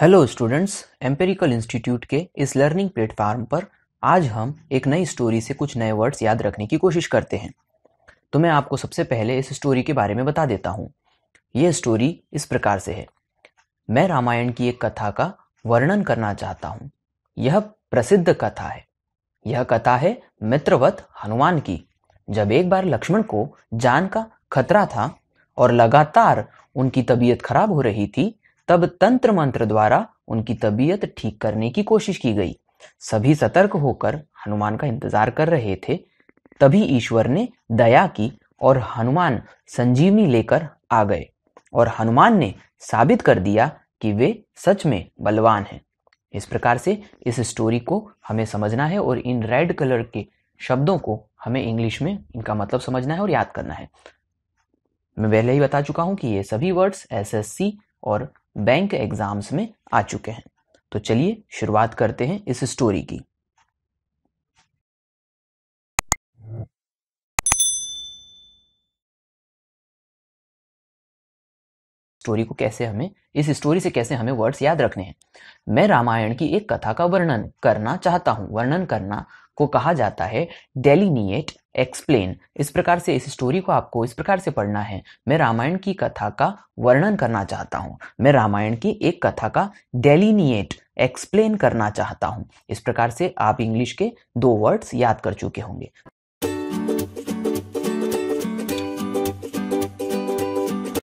hello students empirical institute के इस learning platform पर आज हम एक नई स्टोरी से कुछ नए वर्ड्स याद रखने की कोशिश करते हैं तो मैं आपको सबसे पहले इस स्टोरी के बारे में बता देता हूँ यह स्टोरी इस प्रकार से है मैं रामायण की एक कथा का वर्णन करना चाहता हूँ यह प्रसिद्ध कथा है यह कथा है मित्रवत हनुमान की जब एक बार लक्ष्मण को जान का खतरा था और लगातार उनकी तबीयत खराब हो रही थी तब तंत्र मंत्र द्वारा उनकी तबीयत ठीक करने की कोशिश की गई सभी सतर्क होकर हनुमान का इंतजार कर रहे थे तभी ईश्वर ने दया की और हनुमान संजीवनी लेकर आ गए और हनुमान ने साबित कर दिया कि वे सच में बलवान हैं इस प्रकार से इस स्टोरी को हमें समझना है और इन रेड कलर के शब्दों को हमें इंग्लिश में इनका मतलब समझना है और याद करना है मैं पहले ही बता चुका हूं कि ये सभी वर्ड्स एस और बैंक एग्जाम्स में आ चुके हैं तो चलिए शुरुआत करते हैं इस स्टोरी की स्टोरी को कैसे हमें इस स्टोरी से कैसे हमें वर्ड्स याद रखने हैं मैं रामायण की एक कथा का वर्णन करना चाहता हूँ वर्णन करना को कहा जाता है डेलीनिएट एक्सप्लेन इस प्रकार से इस स्टोरी को आपको इस प्रकार से पढ़ना है मैं रामायण की कथा का वर्णन करना चाहता हूँ मैं रामायण की एक कथा का डेलीनिएट एक्सप्लेन करना चाहता हूँ इस प्रकार से आप इंग्लिश के दो वर्ड्स याद कर चुके होंगे